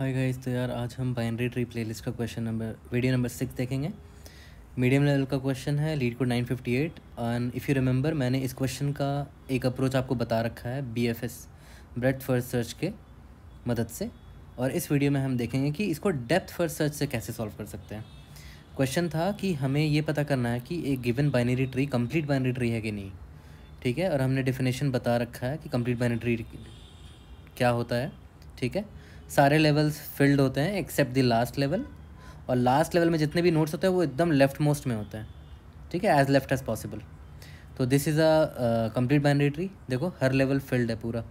hi guys तो यार आज हम बाइनरी ट्री प्लेलिस्ट का question number video number six देखेंगे मीडियम लेवल का क्वेश्चन है लीड को nine fifty eight and if you remember मैंने इस क्वेश्चन का एक अप्रोच आपको बता रखा है B F S breadth first search के मदद से और इस वीडियो में हम देखेंगे कि इसको डेप्थ फर्स्ट सर्च से कैसे सॉल्व कर सकते हैं क्वेश्चन था कि हमें ये पता करना है कि एक given binary tree complete binary tree है कि नहीं ठीक है और हमने डिफिनेशन बता रखा है कि कम्प्लीट बाइनरी क्या होता है ठीक है सारे लेवल्स फिल्ड होते हैं एक्सेप्ट द लास्ट लेवल और लास्ट लेवल में जितने भी नोट्स होते हैं वो एकदम लेफ्ट मोस्ट में होते हैं ठीक है एज लेफ्ट एज पॉसिबल तो this is a complete binary tree देखो हर लेवल फिल्ड है पूरा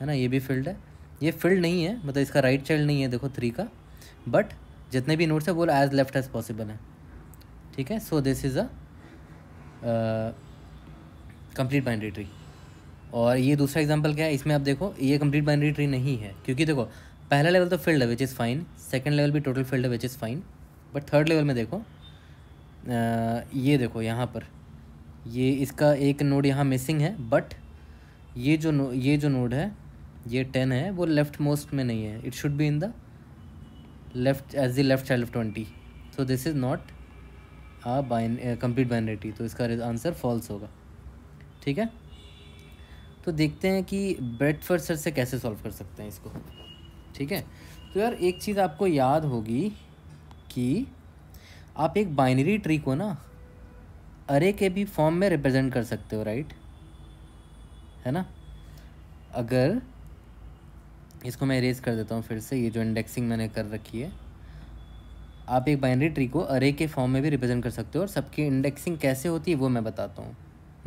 है ना ये भी फिल्ड है ये फिल्ड नहीं है मतलब इसका राइट चाइल्ड नहीं है देखो थ्री का बट जितने भी नोट्स है वो एज लेफ्ट एज पॉसिबल हैं ठीक है so this is a complete binary tree और ये दूसरा एग्जांपल क्या है इसमें आप देखो ये कंप्लीट बाइनरी ट्री नहीं है क्योंकि देखो पहला लेवल तो फील्ड है which is fine second level भी टोटल फील्ड है which is fine but third level में देखो आ, ये देखो यहाँ पर ये इसका एक नोड यहाँ मिसिंग है बट ये जो ये जो नोड है ये टेन है वो लेफ्ट मोस्ट में नहीं है it should be in the left as the left child of twenty so this is not a bin complete binary tree तो इसका आंसर फॉल्स होगा ठीक है तो देखते हैं कि ब्रेड फर्सर से कैसे सॉल्व कर सकते हैं इसको ठीक है तो यार एक चीज़ आपको याद होगी कि आप एक बाइनरी ट्री को ना अरे के भी फॉर्म में रिप्रेजेंट कर सकते हो राइट है ना अगर इसको मैं इरेज कर देता हूँ फिर से ये जो इंडेक्सिंग मैंने कर रखी है आप एक बाइनरी ट्री को अरे के फॉर्म में भी रिप्रेजेंट कर सकते हो और सबकी इंडेक्सिंग कैसे होती है वो मैं बताता हूँ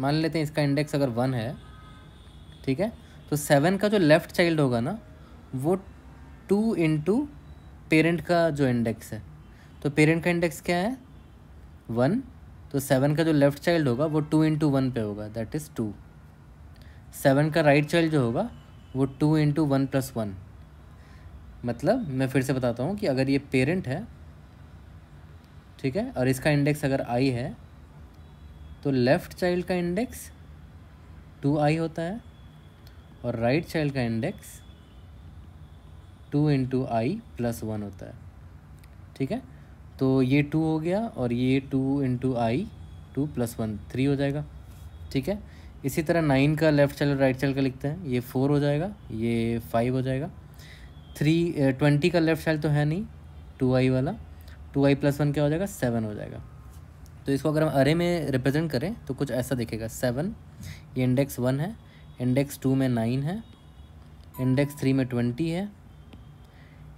मान लेते हैं इसका इंडेक्स अगर वन है ठीक है तो सेवन का जो लेफ़्ट चाइल्ड होगा ना वो टू इंटू पेरेंट का जो इंडेक्स है तो पेरेंट का इंडेक्स क्या है वन तो सेवन का जो लेफ्ट चाइल्ड होगा वो टू इंटू वन पे होगा दैट इज़ टू सेवन का राइट चाइल्ड जो होगा वो two into one plus one मतलब मैं फिर से बताता हूँ कि अगर ये पेरेंट है ठीक है और इसका इंडेक्स अगर आई है तो लेफ़्ट चाइल्ड का इंडेक्स टू आई होता है और राइट चाइल्ड का index two into I plus one होता है ठीक है तो ये टू हो गया और ये two into I two plus one three हो जाएगा ठीक है इसी तरह नाइन का लेफ़्ट चल राइट चल का लिखते हैं ये फोर हो जाएगा ये फाइव हो जाएगा थ्री ट्वेंटी का लेफ़्ट साइड तो है नहीं टू आई वाला टू आई प्लस वन क्या हो जाएगा सेवन हो जाएगा तो इसको अगर हम अरे में रिप्रेजेंट करें तो कुछ ऐसा दिखेगा सेवन ये इंडेक्स वन है इंडेक्स टू में नाइन है इंडेक्स थ्री में ट्वेंटी है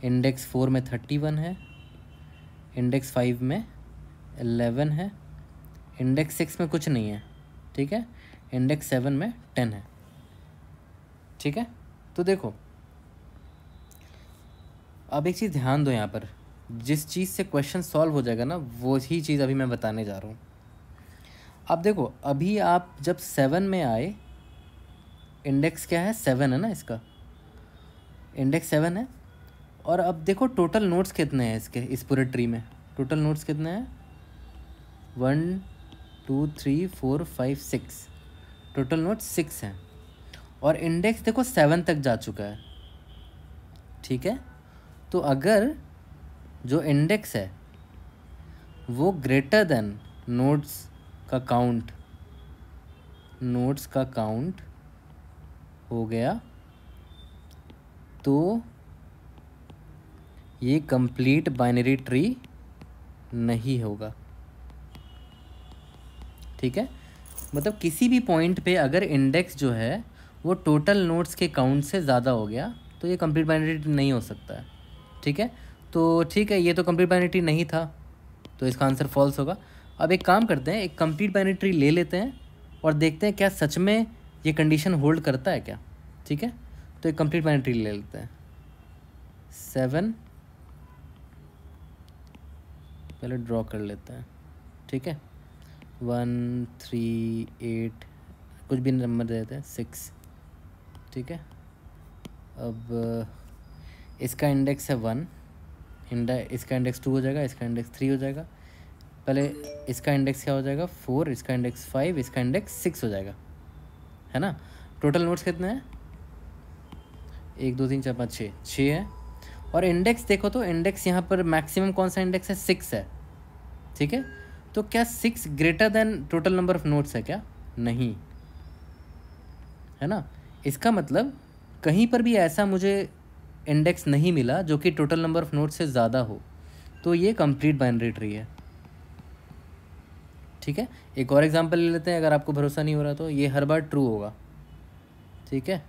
इंडेक्स फोर में थर्टी वन है इंडेक्स फाइव में एलेवन है इंडेक्स सिक्स में कुछ नहीं है ठीक है इंडेक्स सेवन में टेन है ठीक है तो देखो अब एक चीज़ ध्यान दो यहाँ पर जिस चीज़ से क्वेश्चन सॉल्व हो जाएगा ना वो ही चीज़ अभी मैं बताने जा रहा हूँ अब देखो अभी आप जब सेवन में आए इंडेक्स क्या है सेवन है ना इसका इंडेक्स सेवन है और अब देखो टोटल नोट्स कितने हैं इसके इस पूरे ट्री में टोटल नोट्स कितने हैं one two three four five six total nodes six हैं और इंडेक्स देखो सेवन तक जा चुका है ठीक है तो अगर जो इंडेक्स है वो ग्रेटर देन नोट्स का काउंट नोट्स का काउंट हो गया तो ये कंप्लीट बाइनरी ट्री नहीं होगा ठीक है मतलब किसी भी पॉइंट पे अगर इंडेक्स जो है वो टोटल नोट्स के काउंट से ज़्यादा हो गया तो ये कंप्लीट बाइनरी ट्री नहीं हो सकता है ठीक है तो ठीक है ये तो कंप्लीट बाइनरी ट्री नहीं था तो इसका आंसर फॉल्स होगा अब एक काम करते हैं एक कंप्लीट बाइनरी ट्री ले लेते हैं और देखते हैं क्या सच में ये कंडीशन होल्ड करता है क्या ठीक है तो एक कंप्लीट बाइनरी ट्री ले लेते हैं सेवन पहले ड्रॉ कर लेते हैं ठीक है वन थ्री एट कुछ भी नंबर देते हैं सिक्स ठीक है अब इसका इंडेक्स है वन इसका इंडेक्स टू हो जाएगा इसका इंडेक्स थ्री हो जाएगा पहले इसका इंडेक्स क्या हो जाएगा फोर इसका इंडेक्स फाइव इसका इंडेक्स सिक्स हो जाएगा है ना टोटल नोट्स कितने हैं एक दो तीन चार पाँच छः छः है और इंडेक्स देखो तो इंडेक्स यहाँ पर मैक्सिमम कौन सा इंडेक्स है सिक्स है ठीक है तो क्या six greater than total number of nodes है क्या नहीं है ना इसका मतलब कहीं पर भी ऐसा मुझे इंडेक्स नहीं मिला जो कि टोटल नंबर ऑफ नोट्स से ज़्यादा हो तो ये कंप्लीट बाइनरी ट्री है ठीक है एक और एग्जांपल ले लेते हैं अगर आपको भरोसा नहीं हो रहा तो ये हर बार ट्रू होगा ठीक है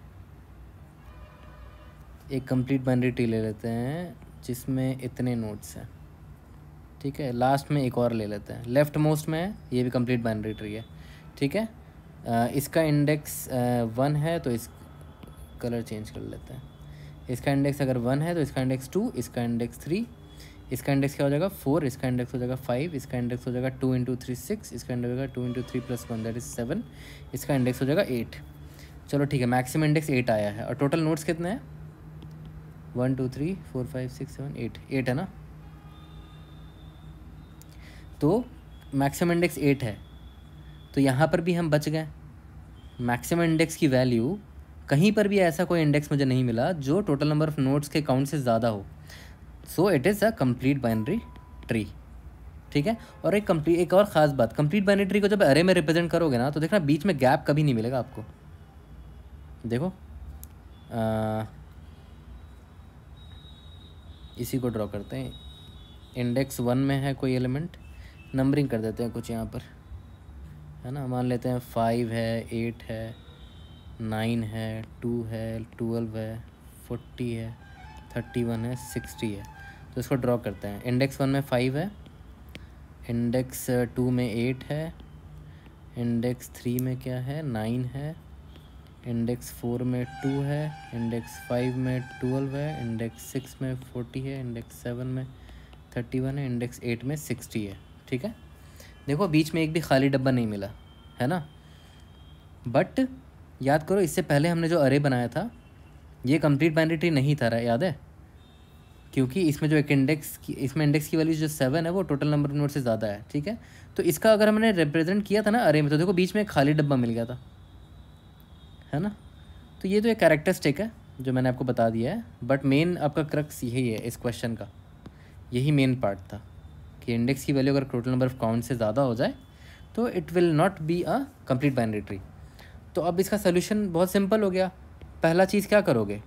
एक कंप्लीट ट्री ले लेते हैं जिसमें इतने नोट्स हैं ठीक है लास्ट में एक और ले लेते हैं लेफ्ट मोस्ट में है ये भी कंप्लीट बाइनरी ट्री है ठीक है इसका इंडेक्स वन है तो इस कलर चेंज कर लेते हैं इसका इंडेक्स अगर वन है तो इसका इंडेक्स टू इसका इंडेक्स थ्री इसका इंडेक्स क्या हो जाएगा फोर इसका इंडेक्स हो जाएगा फाइव इसका इंडेक्स हो जाएगा टू इंटू थ्री सिक्स इसका इंडेक्स हो जाएगा two into three plus one that is seven इसका इंडेक्स हो जाएगा एट चलो ठीक है मैक्सिमम इंडेक्स एट आया है और टोटल नोट्स कितने हैं one two three four five six seven eight eight है ना तो मैक्सिमम इंडेक्स एट है तो यहाँ पर भी हम बच गए मैक्सिमम इंडेक्स की वैल्यू कहीं पर भी ऐसा कोई इंडेक्स मुझे नहीं मिला जो टोटल नंबर ऑफ नोट्स के काउंट से ज़्यादा हो so it is a complete binary tree ठीक है और एक कंप्लीट एक और ख़ास बात कंप्लीट बाइनरी ट्री को जब अरे में रिप्रेजेंट करोगे ना तो देखना बीच में गैप कभी नहीं मिलेगा आपको देखो आ, इसी को ड्रॉ करते हैं इंडेक्स वन में है कोई एलिमेंट नंबरिंग कर देते हैं कुछ यहाँ पर है ना मान लेते हैं फाइव है एट है नाइन है टू है ट्वेल्व है फोर्टी है थर्टी वन है सिक्सटी है तो इसको ड्रॉ करते हैं इंडेक्स वन में फाइव है इंडेक्स टू में एट है इंडेक्स थ्री में क्या है नाइन है इंडेक्स फोर में टू है इंडेक्स फाइव में ट्वेल्व है इंडेक्स सिक्स में फोर्टी है इंडेक्स सेवन में थर्टी वन है इंडेक्स एट में सिक्सटी है ठीक है देखो बीच में एक भी खाली डब्बा नहीं मिला है ना बट याद करो इससे पहले हमने जो अरे बनाया था ये कंप्लीट बाइनरी ट्री नहीं था रहा याद है क्योंकि इसमें जो एक इंडेक्स की इसमें इंडेक्स की वैल्यू जो सेवन है वो टोटल नंबर ऑफ नोट से ज़्यादा है ठीक है तो इसका अगर हमने रिप्रेजेंट किया था ना अरे में तो देखो बीच में खाली डब्बा मिल गया था है ना तो ये तो एक कैरेक्टरिस्टिक है जो मैंने आपको बता दिया है बट मेन आपका क्रक्स यही है इस क्वेश्चन का यही मेन पार्ट था कि इंडेक्स की वैल्यू अगर टोटल नंबर ऑफ काउंट से ज़्यादा हो जाए तो it will not be a complete binary tree तो अब इसका सोल्यूशन बहुत सिंपल हो गया पहला चीज़ क्या करोगे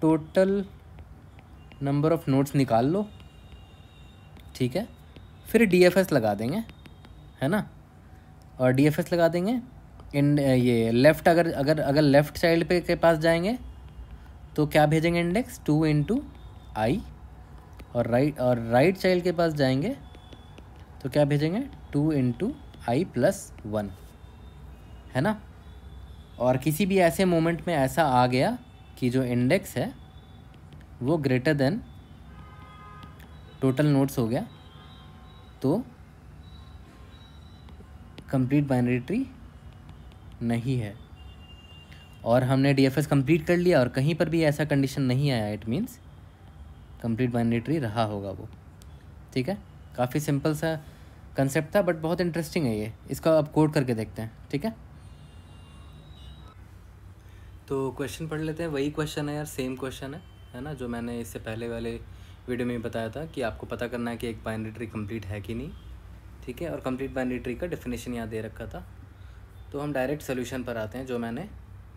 टोटल नंबर ऑफ़ नोट्स निकाल लो ठीक है फिर डी लगा देंगे है ना और डी लगा देंगे इन ये लेफ़्ट अगर अगर अगर लेफ़्ट साइड पे के पास जाएंगे तो क्या भेजेंगे इंडेक्स टू इंटू आई और राइट और राइट साइड के पास जाएंगे तो क्या भेजेंगे two into I plus one है ना और किसी भी ऐसे मोमेंट में ऐसा आ गया कि जो इंडेक्स है वो ग्रेटर देन टोटल नोट्स हो गया तो कंप्लीट बाइनरी ट्री नहीं है और हमने डी एफ एस कम्प्लीट कर लिया और कहीं पर भी ऐसा कंडीशन नहीं आया इट मीन्स कंप्लीट मैंडेटरी रहा होगा वो ठीक है काफ़ी सिंपल सा कंसेप्ट था बट बहुत इंटरेस्टिंग है ये इसका आप कोड करके देखते हैं ठीक है तो क्वेश्चन पढ़ लेते हैं वही क्वेश्चन है यार सेम क्वेश्चन है है ना जो मैंने इससे पहले वाले वीडियो में बताया था कि आपको पता करना है कि एक ट्री कंप्लीट है कि नहीं ठीक है और कंप्लीट ट्री का डेफिनेशन यहाँ दे रखा था तो हम डायरेक्ट सोल्यूशन पर आते हैं जो मैंने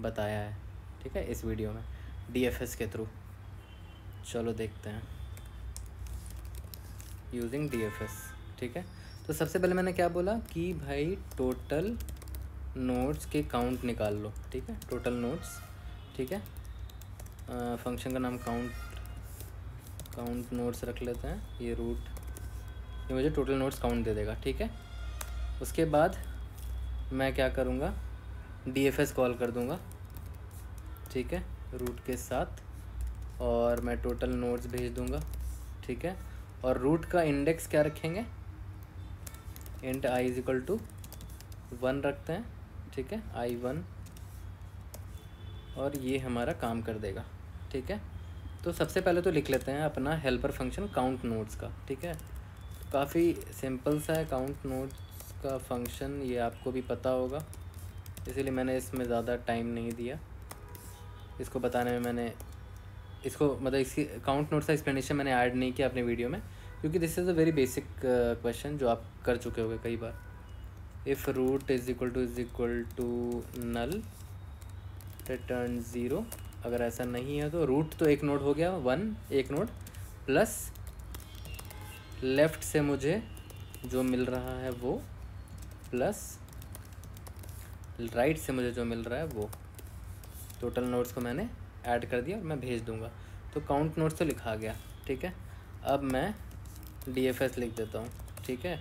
बताया है ठीक है इस वीडियो में डी के थ्रू चलो देखते हैं यूजिंग डी ठीक है तो सबसे पहले मैंने क्या बोला कि भाई टोटल नोट्स के काउंट निकाल लो ठीक है टोटल नोट्स ठीक है फंक्शन का नाम काउंट काउंट नोट्स रख लेते हैं ये रूट ये मुझे टोटल नोट्स काउंट दे देगा ठीक है उसके बाद मैं क्या करूँगा डी एफ एस कॉल कर दूँगा ठीक है रूट के साथ और मैं टोटल नोट्स भेज दूँगा ठीक है और रूट का इंडेक्स क्या रखेंगे int I is equal to one रखते हैं ठीक है आई वन और ये हमारा काम कर देगा ठीक है तो सबसे पहले तो लिख लेते हैं अपना हेल्पर फंक्शन काउंट नोट्स का ठीक है काफ़ी सिंपल सा है काउंट नोट का फंक्शन ये आपको भी पता होगा इसीलिए मैंने इसमें ज़्यादा टाइम नहीं दिया इसको बताने में मैंने इसको मतलब इसकी काउंट नोट का एक्सप्लेनेशन मैंने ऐड नहीं किया अपने वीडियो में क्योंकि this is a very basic question जो आप कर चुके होंगे कई बार if root is equal to is equal to null return zero अगर ऐसा नहीं है तो रूट तो एक नोट हो गया वन एक नोट प्लस लेफ़्ट से मुझे जो मिल रहा है वो प्लस राइट से मुझे जो मिल रहा है वो टोटल नोट्स को मैंने ऐड कर दिया और मैं भेज दूँगा तो काउंट नोट्स तो लिखा गया ठीक है अब मैं डी एफ एस लिख देता हूँ ठीक है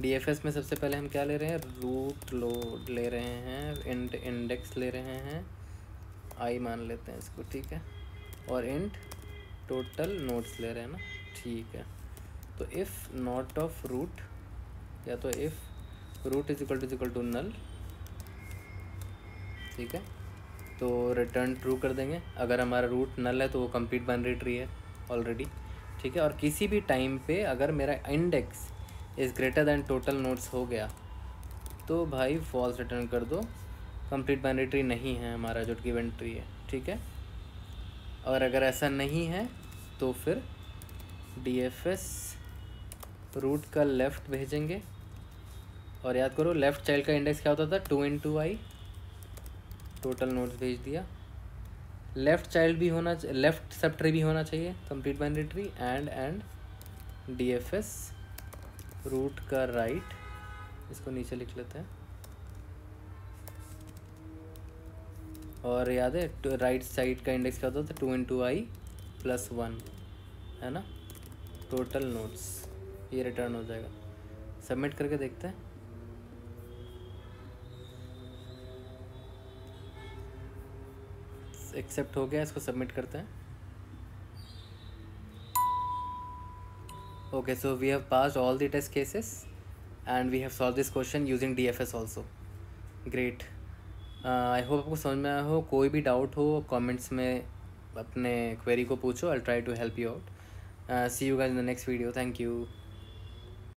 डी एफ एस में सबसे पहले हम क्या ले रहे हैं रूट लोड ले रहे हैं इंट इंडेक्स ले रहे हैं आई मान लेते हैं इसको ठीक है और इंट टोटल नोट्स ले रहे हैं ना ठीक है तो इफ़ नॉट ऑफ रूट या तो if root is equal to is equal to null ठीक है तो रिटर्न ट्रू कर देंगे अगर हमारा रूट नल है तो वो कंप्लीट बाइनरी ट्री है ऑलरेडी ठीक है और किसी भी टाइम पे अगर मेरा index is greater than total nodes हो गया तो भाई फॉल्स रिटर्न कर दो कंप्लीट बाइनरी ट्री नहीं है हमारा जो गिवन ट्री है ठीक है और अगर ऐसा नहीं है तो फिर डी एफ एस रूट का लेफ़्ट भेजेंगे और याद करो लेफ्ट चाइल्ड का इंडेक्स क्या होता था two into I total nodes भेज दिया लेफ्ट चाइल्ड भी होना लेफ्ट सब ट्री भी होना चाहिए complete binary tree and and D F S root का राइट इसको नीचे लिख लेते हैं और याद है तो राइट साइड का इंडेक्स क्या होता था two into I plus one है ना टोटल नोट्स ये रिटर्न हो जाएगा सबमिट करके देखते हैं एक्सेप्ट हो गया इसको सबमिट करते हैं we have pass all the test cases and we have solve this question using D F S also great I hope आपको समझ में आया हो कोई भी डाउट हो कमेंट्स में अपने क्वेरी को पूछो I try to help you out see you guys in the next video thank you